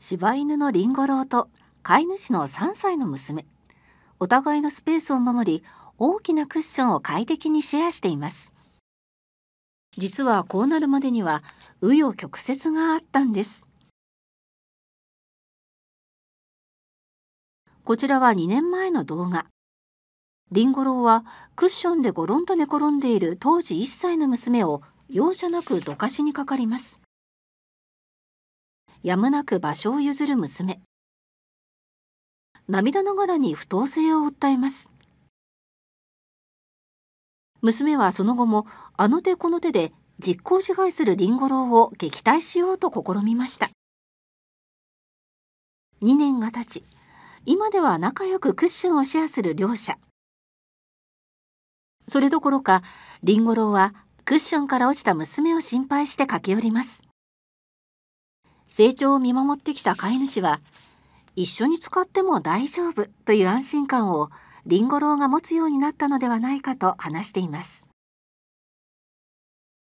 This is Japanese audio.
柴犬のりんご郎と飼い主の3歳の娘お互いのスペースを守り大きなクッションを快適にシェアしています実はこうなるまでには紆余曲折があったんですこちらは2年前の動画りんご郎はクッションでごろんと寝転んでいる当時1歳の娘を容赦なくどかしにかかりますやむなく場所を譲る娘涙ながらに不当性を訴えます娘はその後もあの手この手で実行支配する凛五郎を撃退しようと試みました2年が経ち今では仲良くクッションをシェアする両者それどころか凛五郎はクッションから落ちた娘を心配して駆け寄ります成長を見守ってきた飼い主は一緒に使っても大丈夫という安心感をりんご郎が持つようになったのではないかと話しています。